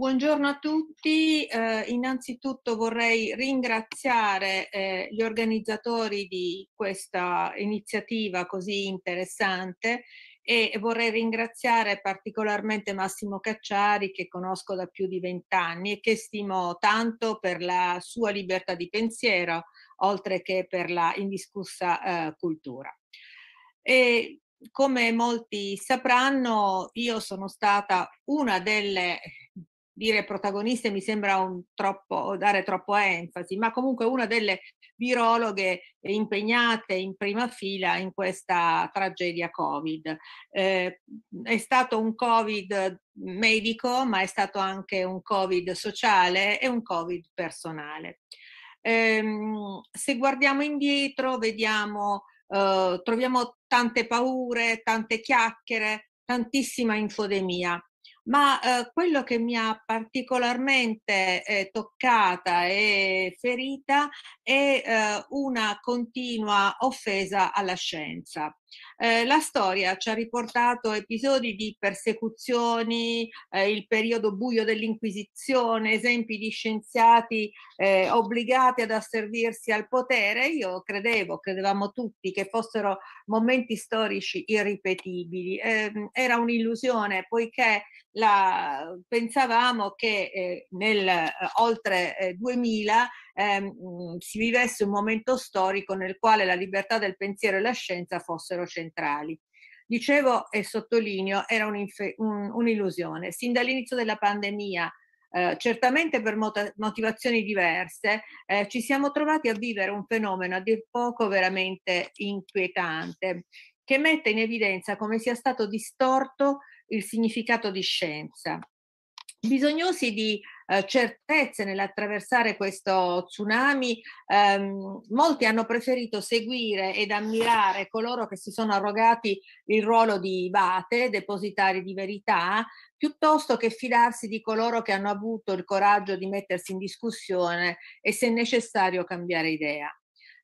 Buongiorno a tutti, eh, innanzitutto vorrei ringraziare eh, gli organizzatori di questa iniziativa così interessante e vorrei ringraziare particolarmente Massimo Cacciari che conosco da più di vent'anni e che stimo tanto per la sua libertà di pensiero oltre che per la indiscussa eh, cultura. E come molti sapranno, io sono stata una delle dire protagoniste mi sembra troppo, dare troppo enfasi, ma comunque una delle virologhe impegnate in prima fila in questa tragedia Covid. Eh, è stato un Covid medico, ma è stato anche un Covid sociale e un Covid personale. Eh, se guardiamo indietro, vediamo, eh, troviamo tante paure, tante chiacchiere, tantissima infodemia ma eh, quello che mi ha particolarmente eh, toccata e ferita è eh, una continua offesa alla scienza. Eh, la storia ci ha riportato episodi di persecuzioni, eh, il periodo buio dell'Inquisizione, esempi di scienziati eh, obbligati ad asservirsi al potere. Io credevo, credevamo tutti, che fossero momenti storici irripetibili. Ehm, era un'illusione, poiché la, pensavamo che eh, nel eh, oltre 2000 eh, ehm, mhmm, si vivesse un momento storico nel quale la libertà del pensiero e la scienza fossero centrali. Dicevo e sottolineo, era un'illusione. Un, un Sin dall'inizio della pandemia eh, certamente per motivazioni diverse, eh, ci siamo trovati a vivere un fenomeno a dir poco veramente inquietante, che mette in evidenza come sia stato distorto il significato di scienza. Bisognosi di eh, certezze nell'attraversare questo tsunami, ehm, molti hanno preferito seguire ed ammirare coloro che si sono arrogati il ruolo di vate, depositari di verità, piuttosto che fidarsi di coloro che hanno avuto il coraggio di mettersi in discussione e se necessario cambiare idea.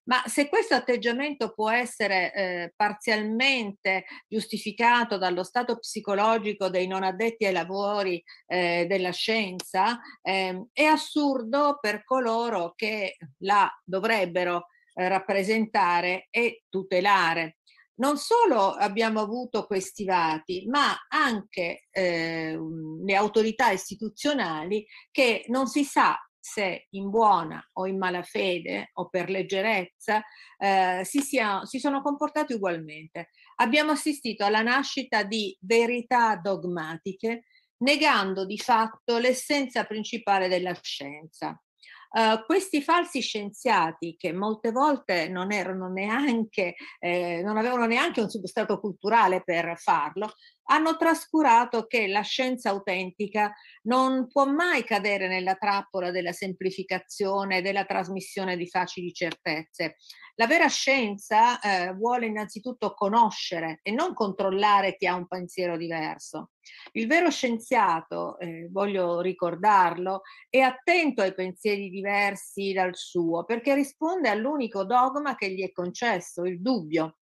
Ma se questo atteggiamento può essere eh, parzialmente giustificato dallo stato psicologico dei non addetti ai lavori eh, della scienza, eh, è assurdo per coloro che la dovrebbero eh, rappresentare e tutelare. Non solo abbiamo avuto questi vati, ma anche eh, le autorità istituzionali che non si sa se in buona o in mala fede o per leggerezza eh, si, sia, si sono comportati ugualmente. Abbiamo assistito alla nascita di verità dogmatiche negando di fatto l'essenza principale della scienza. Uh, questi falsi scienziati che molte volte non, neanche, eh, non avevano neanche un substrato culturale per farlo, hanno trascurato che la scienza autentica non può mai cadere nella trappola della semplificazione, della trasmissione di facili certezze. La vera scienza eh, vuole innanzitutto conoscere e non controllare chi ha un pensiero diverso. Il vero scienziato, eh, voglio ricordarlo, è attento ai pensieri diversi dal suo perché risponde all'unico dogma che gli è concesso, il dubbio.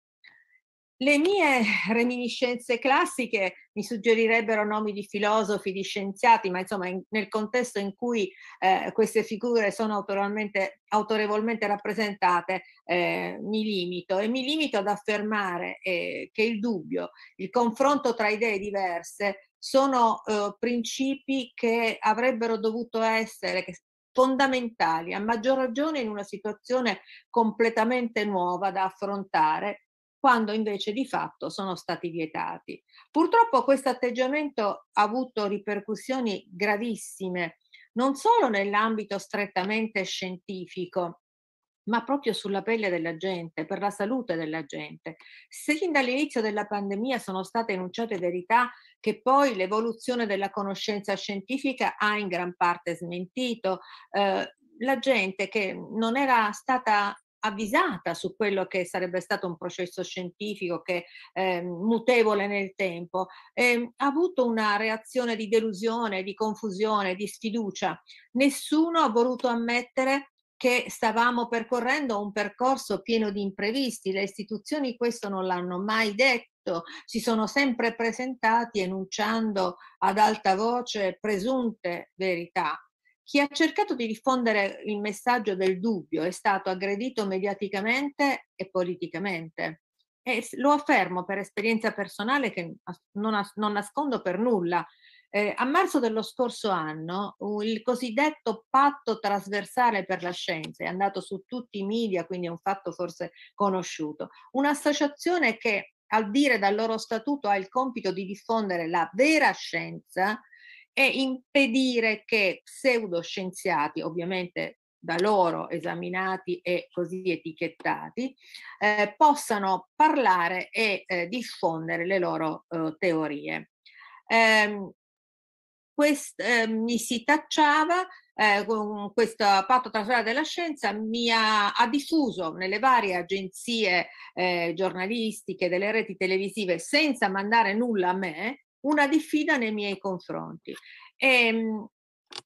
Le mie reminiscenze classiche mi suggerirebbero nomi di filosofi, di scienziati, ma insomma in, nel contesto in cui eh, queste figure sono autorevolmente rappresentate eh, mi limito e mi limito ad affermare eh, che il dubbio, il confronto tra idee diverse sono eh, principi che avrebbero dovuto essere, fondamentali, a maggior ragione in una situazione completamente nuova da affrontare quando invece di fatto sono stati vietati. Purtroppo questo atteggiamento ha avuto ripercussioni gravissime, non solo nell'ambito strettamente scientifico, ma proprio sulla pelle della gente, per la salute della gente. Sin dall'inizio della pandemia sono state enunciate verità che poi l'evoluzione della conoscenza scientifica ha in gran parte smentito. Eh, la gente che non era stata avvisata su quello che sarebbe stato un processo scientifico che eh, mutevole nel tempo, eh, ha avuto una reazione di delusione, di confusione, di sfiducia. Nessuno ha voluto ammettere che stavamo percorrendo un percorso pieno di imprevisti, le istituzioni questo non l'hanno mai detto si sono sempre presentati enunciando ad alta voce presunte verità chi ha cercato di diffondere il messaggio del dubbio è stato aggredito mediaticamente e politicamente. E lo affermo per esperienza personale che non, as- non nascondo per nulla. Eh, a marzo dello scorso anno il cosiddetto patto trasversale per la scienza è andato su tutti i media, quindi è un fatto forse conosciuto. Un'associazione che al dire dal loro statuto ha il compito di diffondere la vera scienza e impedire che pseudoscienziati, ovviamente da loro esaminati e così etichettati, eh, possano parlare e eh, diffondere le loro eh, teorie. Ehm, quest, ehm, mi si tacciava eh, con questo patto trasversale della scienza mi ha, ha, diffuso nelle varie agenzie eh, giornalistiche delle reti televisive senza mandare nulla a me una diffida nei miei confronti. E, ehm,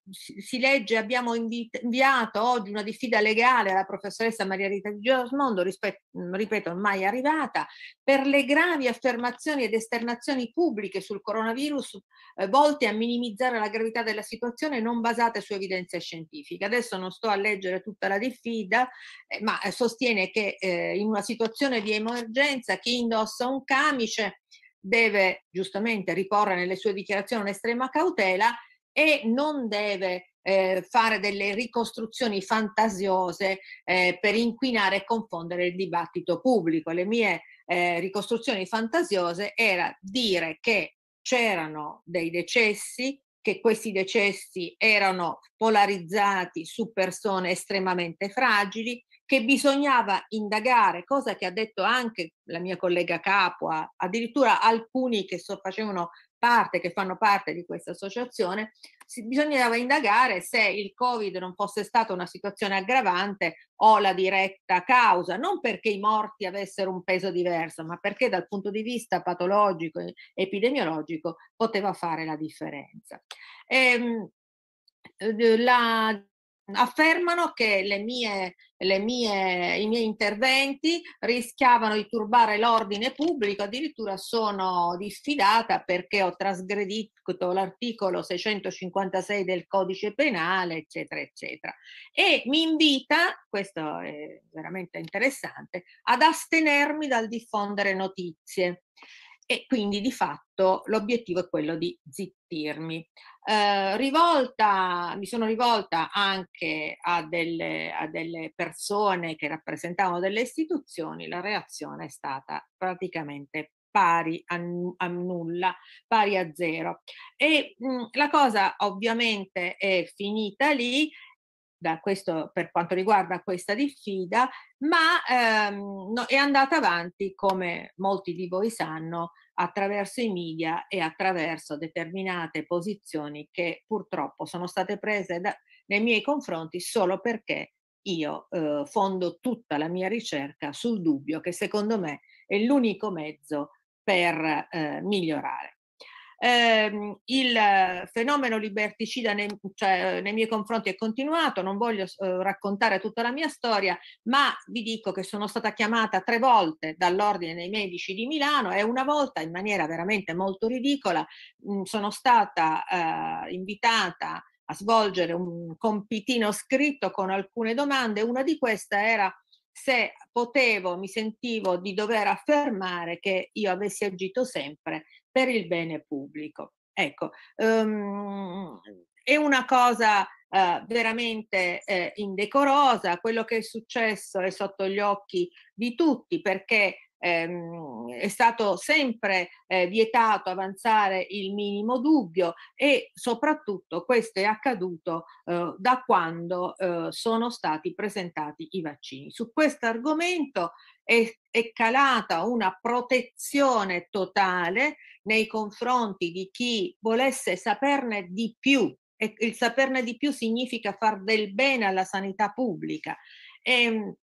si legge, abbiamo inviato oggi una diffida legale alla professoressa Maria Rita di Giosmondo, mhmm, ripeto, mai arrivata, per le gravi affermazioni ed esternazioni pubbliche sul coronavirus eh, volte a minimizzare la gravità della situazione non basate su evidenze scientifiche. Adesso non sto a leggere tutta la diffida, eh, ma eh, sostiene che in una situazione di emergenza chi indossa un camice deve giustamente ricorrere nelle sue dichiarazioni un'estrema cautela e non deve eh, fare delle ricostruzioni fantasiose eh, per inquinare e confondere il dibattito pubblico. Le mie eh, ricostruzioni fantasiose era dire che c'erano dei decessi, che questi decessi erano polarizzati su persone estremamente fragili, che bisognava indagare, cosa che ha detto anche la mia collega Capua, addirittura alcuni che so, facevano parte, che fanno parte di questa associazione, si, bisognava indagare se il Covid non fosse stata una situazione aggravante o la diretta causa, non perché i morti avessero un peso diverso, ma perché dal punto di vista patologico e epidemiologico poteva fare la differenza. E, ehm, la affermano che le mie, le mie, i miei interventi rischiavano di turbare l'ordine pubblico, addirittura sono diffidata perché ho trasgredito l'articolo 656 del codice penale, eccetera, eccetera. E mi invita, questo è veramente interessante, ad astenermi dal diffondere notizie e quindi di fatto l'obiettivo è quello di zittirmi. Uhm, rivolta, mi sono rivolta anche a delle, a delle persone che rappresentavano delle istituzioni, la reazione è stata praticamente pari a, a, nulla, pari a zero. E mh, mhmm, la cosa ovviamente è finita lì. Da questo, per quanto riguarda questa diffida, ma ehm, no, è andata avanti, come molti di voi sanno, attraverso i media e attraverso determinate posizioni che purtroppo sono state prese da, nei miei confronti solo perché io eh, fondo tutta la mia ricerca sul dubbio che secondo me è l'unico mezzo per eh, migliorare ehm, il fenomeno liberticida nei, cioè, nei, miei confronti è continuato, non voglio eh, raccontare tutta la mia storia, ma vi dico che sono stata chiamata tre volte dall'Ordine dei Medici di Milano e una volta in maniera veramente molto ridicola mh, mm, sono stata eh, invitata a svolgere un compitino scritto con alcune domande, una di queste era se potevo, mi sentivo di dover affermare che io avessi agito sempre per il bene pubblico. Ecco, um, è una cosa uh, veramente uh, indecorosa, quello che è successo è sotto gli occhi di tutti perché ehm, è stato sempre eh, vietato avanzare il minimo dubbio e soprattutto questo è accaduto eh, da quando eh, sono stati presentati i vaccini. Su questo argomento è, è calata una protezione totale nei confronti di chi volesse saperne di più e il saperne di più significa far del bene alla sanità pubblica. E, ehm,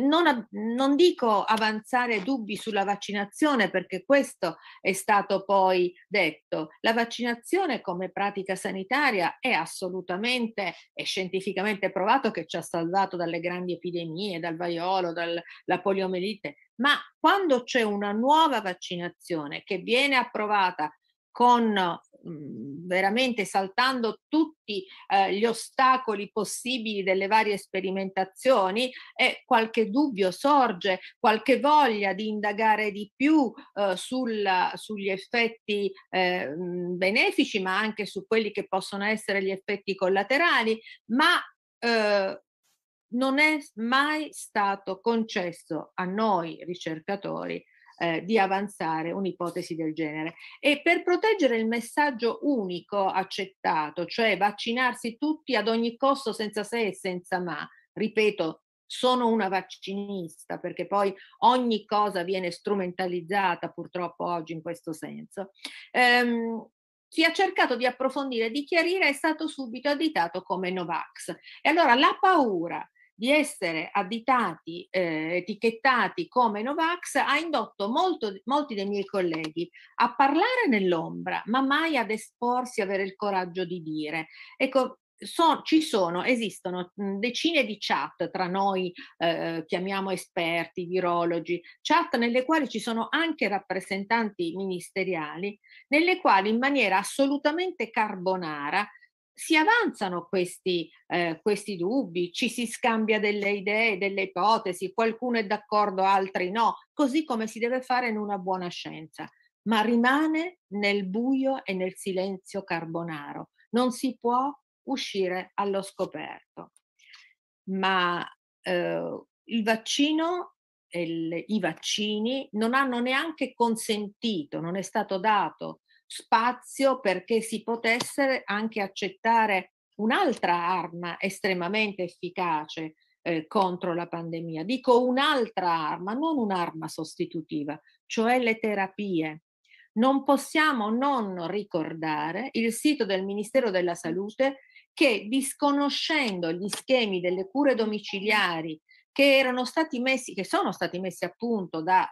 non, non, dico avanzare dubbi sulla vaccinazione perché questo è stato poi detto. La vaccinazione come pratica sanitaria è assolutamente e scientificamente provato che ci ha salvato dalle grandi epidemie, dal vaiolo, dalla poliomielite, ma quando c'è una nuova vaccinazione che viene approvata con veramente saltando tutti eh, gli ostacoli possibili delle varie sperimentazioni e qualche dubbio sorge, qualche voglia di indagare di più eh, sulla, sugli effetti eh, benefici, ma anche su quelli che possono essere gli effetti collaterali, ma eh, non è mai stato concesso a noi ricercatori eh, di avanzare un'ipotesi del genere. E per proteggere il messaggio unico accettato, cioè vaccinarsi tutti ad ogni costo senza se e senza ma, ripeto, sono una vaccinista perché poi ogni cosa viene strumentalizzata purtroppo oggi in questo senso. Ehm, chi ha cercato di approfondire, di chiarire è stato subito additato come Novax. E allora la paura di essere additati, eh, etichettati come Novax ha indotto molto, molti dei miei colleghi a parlare nell'ombra, ma mai ad esporsi, avere il coraggio di dire. Ecco, So, ci sono, esistono decine di chat tra noi, eh, chiamiamo esperti, virologi, chat nelle quali ci sono anche rappresentanti ministeriali, nelle quali in maniera assolutamente carbonara si avanzano questi, eh, questi dubbi, ci si scambia delle idee, delle ipotesi, qualcuno è d'accordo, altri no, così come si deve fare in una buona scienza, ma rimane nel buio e nel silenzio carbonaro, non si può uscire allo scoperto. Ma eh, il vaccino il, i vaccini non hanno neanche consentito, non è stato dato spazio perché si potesse anche accettare un'altra arma estremamente efficace eh, contro la pandemia. Dico un'altra arma, non un'arma sostitutiva, cioè le terapie. Non possiamo non ricordare il sito del Ministero della Salute che disconoscendo gli schemi delle cure domiciliari che erano stati messi, che sono stati messi a punto da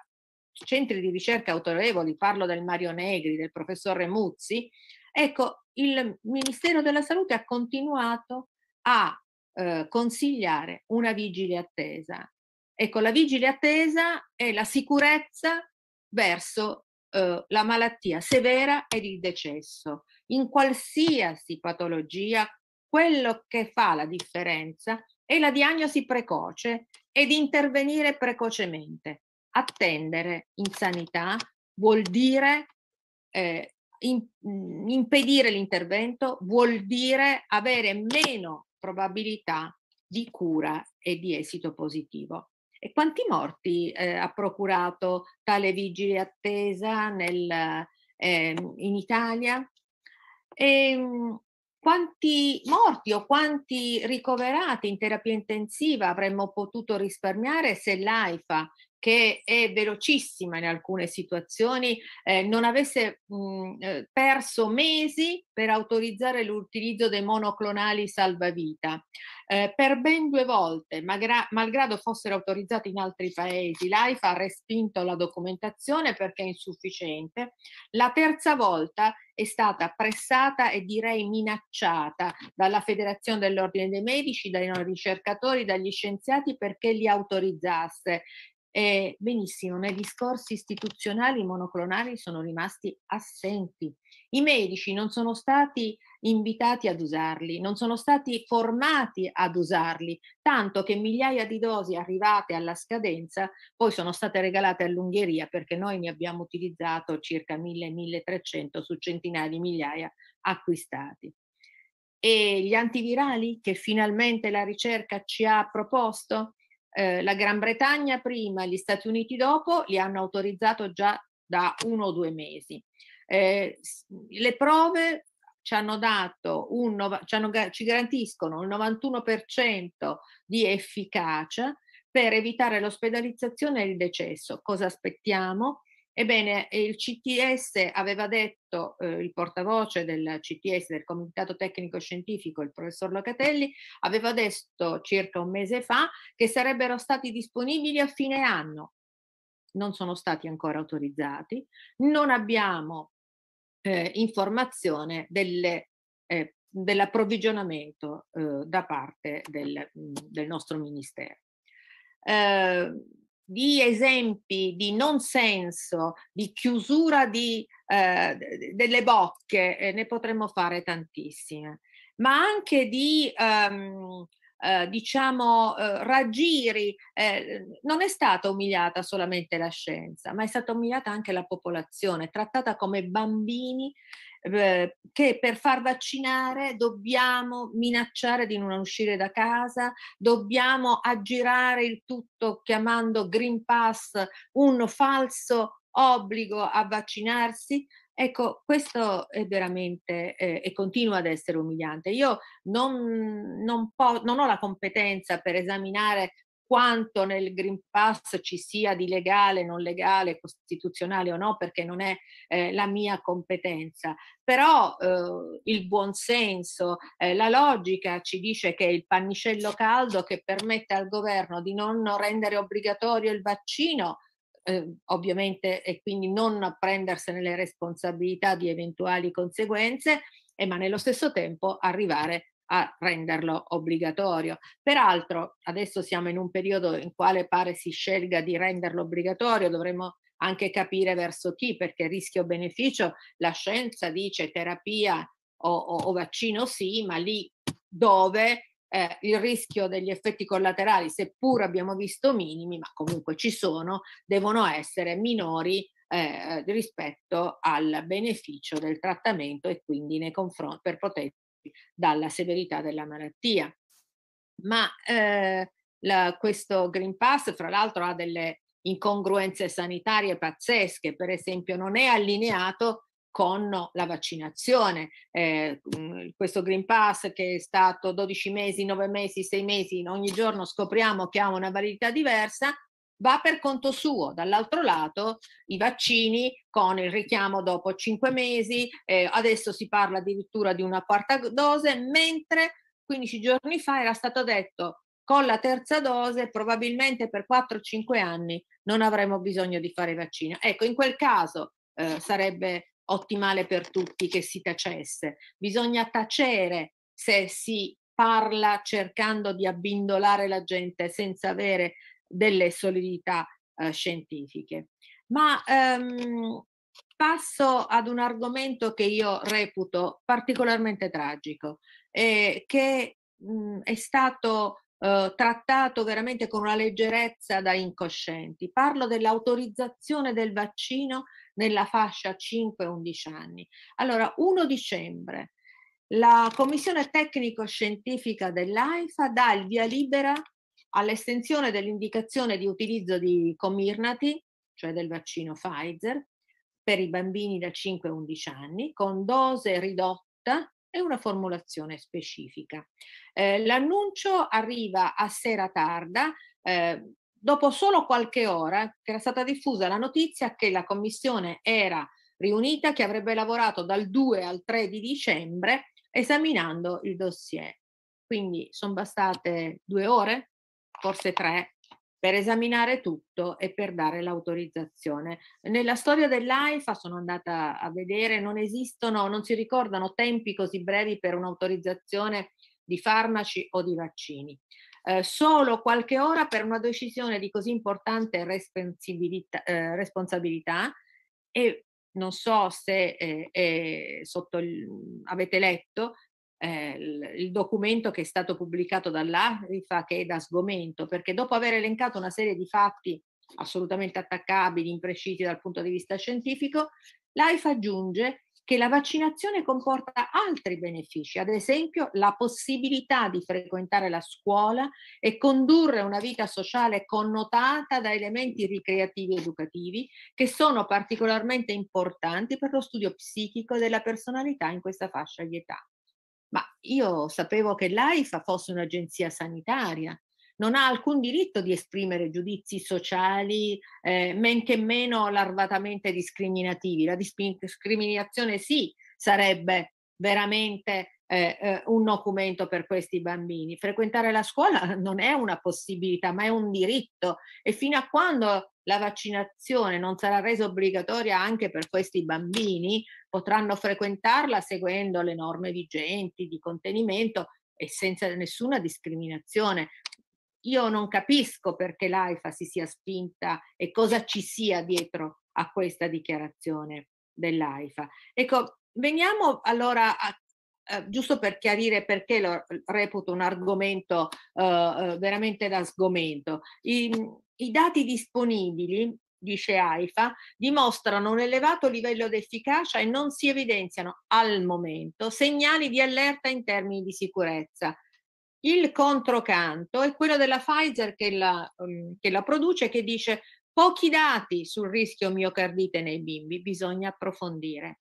centri di ricerca autorevoli, parlo del Mario Negri, del professor Remuzzi, ecco, il Ministero della Salute ha continuato a eh, consigliare una vigile attesa. Ecco, la vigile attesa è la sicurezza verso eh, la malattia severa ed il decesso. In qualsiasi patologia, quello che fa la differenza è la diagnosi precoce ed intervenire precocemente attendere in sanità vuol dire eh, in, mm, impedire l'intervento, vuol dire avere meno probabilità di cura e di esito positivo. E quanti morti eh, ha procurato tale vigile attesa nel, eh, in Italia? E, ehm, quanti morti o quanti ricoverati in terapia intensiva avremmo potuto risparmiare se l'AIFA che è velocissima in alcune situazioni, eh, non avesse mh, mm, eh, perso mesi per autorizzare l'utilizzo dei monoclonali salvavita. Eh, per ben due volte, magra- malgrado fossero autorizzati in altri paesi, l'AIFA ha respinto la documentazione perché è insufficiente. La terza volta è stata pressata e direi minacciata dalla Federazione dell'Ordine dei Medici, dai ricercatori, dagli scienziati perché li autorizzasse. Eh, benissimo, nei discorsi istituzionali monoclonali sono rimasti assenti. I medici non sono stati invitati ad usarli, non sono stati formati ad usarli, tanto che migliaia di dosi arrivate alla scadenza poi sono state regalate all'Ungheria perché noi ne abbiamo utilizzato circa 1000-1300 su centinaia di migliaia acquistati. E gli antivirali che finalmente la ricerca ci ha proposto? eh, la Gran Bretagna prima gli Stati Uniti dopo li hanno autorizzato già da uno o due mesi. Eh, le prove ci, un, ci, hanno, ci garantiscono il 91% di efficacia per evitare l'ospedalizzazione e il decesso. Cosa aspettiamo? Ebbene, eh, il CTS aveva detto, eh, il portavoce del CTS, del Comitato Tecnico Scientifico, il professor Locatelli, aveva detto circa un mese fa che sarebbero stati disponibili a fine anno. Non sono stati ancora autorizzati, non abbiamo eh, informazione delle, eh, dell'approvvigionamento eh, da parte del, mm, del nostro Ministero. Eh, di esempi di non senso, di chiusura di, eh, delle bocche, eh, ne potremmo fare tantissime, ma anche di ehm, eh, diciamo eh, raggiri. Eh, non è stata umiliata solamente la scienza, ma è stata umiliata anche la popolazione, trattata come bambini eh, che per far vaccinare dobbiamo minacciare di non uscire da casa, dobbiamo aggirare il tutto chiamando Green Pass un falso obbligo a vaccinarsi. Ecco, questo è veramente eh, e continua ad essere umiliante. Io non, non, po- non ho la competenza per esaminare quanto nel Green Pass ci sia di legale, non legale, costituzionale o no, perché non è eh, la mia competenza. Però eh, il buonsenso, eh, la logica ci dice che il pannicello caldo che permette al governo di non rendere obbligatorio il vaccino eh, ovviamente e quindi non prendersene le responsabilità di eventuali conseguenze, eh, ma nello stesso tempo arrivare a a renderlo obbligatorio. Peraltro adesso siamo in un periodo in quale pare si scelga di renderlo obbligatorio, dovremmo anche capire verso chi, perché rischio-beneficio la scienza dice terapia o, o, o vaccino sì, ma lì dove eh, il rischio degli effetti collaterali, seppur abbiamo visto minimi, ma comunque ci sono, devono essere minori eh, rispetto al beneficio del trattamento e quindi per poter dalla severità della malattia. Ma eh, la, questo Green Pass, fra l'altro, ha delle incongruenze sanitarie pazzesche, per esempio non è allineato con la vaccinazione. Eh, questo Green Pass che è stato 12 mesi, 9 mesi, 6 mesi, ogni giorno scopriamo che ha una validità diversa, va per conto suo. Dall'altro lato i vaccini con il richiamo dopo cinque mesi, eh, adesso si parla addirittura di una quarta dose, mentre 15 giorni fa era stato detto con la terza dose probabilmente per 4-5 anni non avremo bisogno di fare vaccino. Ecco, in quel caso eh, sarebbe ottimale per tutti che si tacesse. Bisogna tacere se si parla cercando di abbindolare la gente senza avere delle solidità eh, scientifiche. Ma ehm, passo ad un argomento che io reputo particolarmente tragico, eh, che mh, mm, è stato eh, trattato veramente con una leggerezza da incoscienti. Parlo dell'autorizzazione del vaccino nella fascia 5-11 anni. Allora, 1 dicembre la Commissione tecnico-scientifica dell'AIFA dà il via libera all'estensione dell'indicazione di utilizzo di Comirnaty, cioè del vaccino Pfizer, per i bambini da 5 a 11 anni, con dose ridotta e una formulazione specifica. Eh, l'annuncio arriva a sera tarda, eh, dopo solo qualche ora che era stata diffusa la notizia che la commissione era riunita, che avrebbe lavorato dal 2 al 3 di dicembre esaminando il dossier. Quindi sono bastate due ore forse tre, per esaminare tutto e per dare l'autorizzazione. Nella storia dell'AIFA sono andata a vedere, non esistono, non si ricordano tempi così brevi per un'autorizzazione di farmaci o di vaccini. Eh, solo qualche ora per una decisione di così importante responsabilità, eh, responsabilità e non so se eh, sotto, il, avete letto eh, il documento che è stato pubblicato dall'Arifa che è da sgomento, perché dopo aver elencato una serie di fatti assolutamente attaccabili, imprecisi dal punto di vista scientifico, l'AIFA aggiunge che la vaccinazione comporta altri benefici, ad esempio la possibilità di frequentare la scuola e condurre una vita sociale connotata da elementi ricreativi ed educativi che sono particolarmente importanti per lo studio psichico della personalità in questa fascia di età. Ma io sapevo che l'AIFA fosse un'agenzia sanitaria, non ha alcun diritto di esprimere giudizi sociali, eh, men che meno larvatamente discriminativi. La discriminazione sì sarebbe veramente eh, eh, un documento per questi bambini. Frequentare la scuola non è una possibilità, ma è un diritto e fino a quando la vaccinazione non sarà resa obbligatoria anche per questi bambini, potranno frequentarla seguendo le norme vigenti di contenimento e senza nessuna discriminazione. Io non capisco perché l'AIFA si sia spinta e cosa ci sia dietro a questa dichiarazione dell'AIFA. Ecco, veniamo allora a, eh, giusto per chiarire perché lo reputo un argomento eh, eh veramente da sgomento. I, i dati disponibili, dice AIFA, dimostrano un elevato livello di efficacia e non si evidenziano al momento segnali di allerta in termini di sicurezza. Il controcanto è quello della Pfizer che la, mm, che la produce, che dice pochi dati sul rischio miocardite nei bimbi, bisogna approfondire.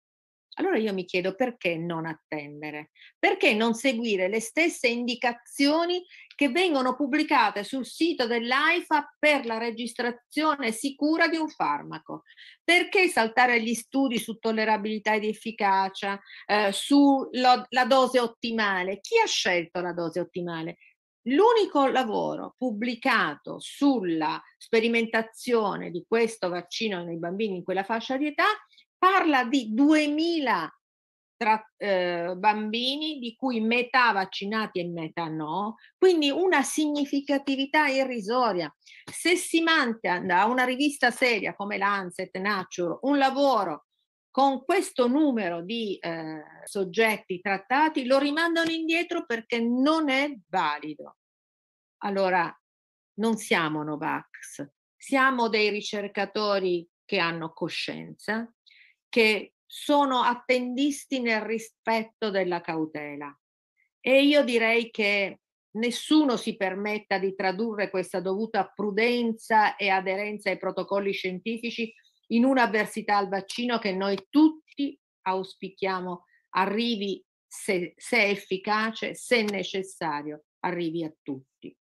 Allora io mi chiedo perché non attendere? Perché non seguire le stesse indicazioni che vengono pubblicate sul sito dell'AIFA per la registrazione sicura di un farmaco? Perché saltare gli studi su tollerabilità ed efficacia, eh, sulla dose ottimale? Chi ha scelto la dose ottimale? L'unico lavoro pubblicato sulla sperimentazione di questo vaccino nei bambini in quella fascia di età parla di 2000 tra, eh, bambini di cui metà vaccinati e metà no, quindi una significatività irrisoria. Se si manda a una rivista seria come l'Anset, Nature, un lavoro con questo numero di eh, soggetti trattati, lo rimandano indietro perché non è valido. Allora, non siamo Novax, siamo dei ricercatori che hanno coscienza, che sono attendisti nel rispetto della cautela. E io direi che nessuno si permetta di tradurre questa dovuta prudenza e aderenza ai protocolli scientifici in un'avversità al vaccino che noi tutti auspichiamo arrivi, se, se efficace, se necessario, arrivi a tutti.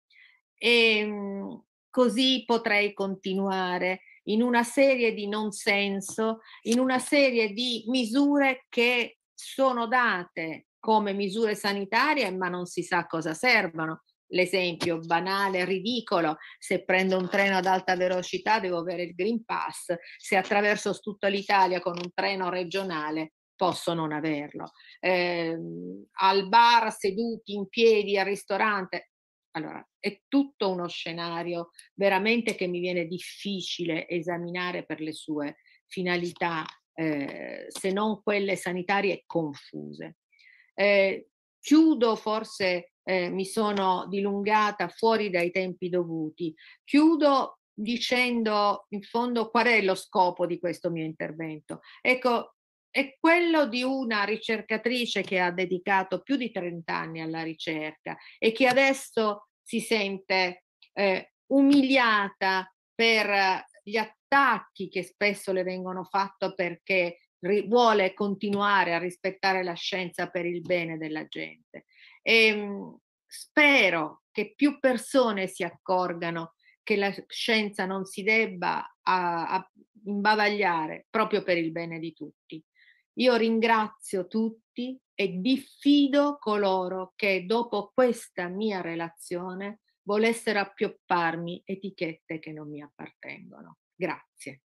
E ehm, così potrei continuare in una serie di non senso, in una serie di misure che sono date come misure sanitarie, ma non si sa cosa servono. L'esempio banale, ridicolo, se prendo un treno ad alta velocità devo avere il Green Pass, se attraverso tutta l'Italia con un treno regionale posso non averlo. Eh, al bar, seduti in piedi, al ristorante, allora, è tutto uno scenario veramente che mi viene difficile esaminare per le sue finalità, eh, se non quelle sanitarie confuse. Eh, chiudo forse eh, mi sono dilungata fuori dai tempi dovuti. Chiudo dicendo in fondo qual è lo scopo di questo mio intervento. Ecco, è quello di una ricercatrice che ha dedicato più di 30 anni alla ricerca e che adesso si sente eh, umiliata per eh, gli attacchi che spesso le vengono fatti perché ri- vuole continuare a rispettare la scienza per il bene della gente. E, ehm, mh, spero che più persone si accorgano che la scienza non si debba a, ah, a imbavagliare proprio per il bene di tutti. Io ringrazio tutti e diffido coloro che dopo questa mia relazione volessero appiopparmi etichette che non mi appartengono. Grazie.